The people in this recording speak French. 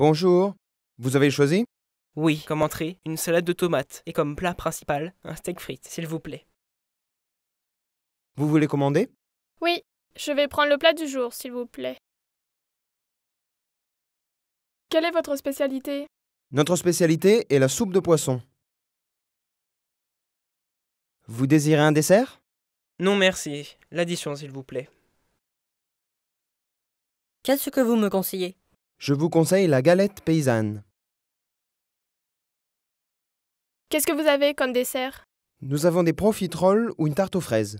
Bonjour, vous avez choisi Oui, comme entrée, une salade de tomates et comme plat principal, un steak frites, s'il vous plaît. Vous voulez commander Oui, je vais prendre le plat du jour, s'il vous plaît. Quelle est votre spécialité Notre spécialité est la soupe de poisson. Vous désirez un dessert Non merci, l'addition s'il vous plaît. Qu'est-ce que vous me conseillez je vous conseille la galette paysanne. Qu'est-ce que vous avez comme dessert Nous avons des profiteroles ou une tarte aux fraises.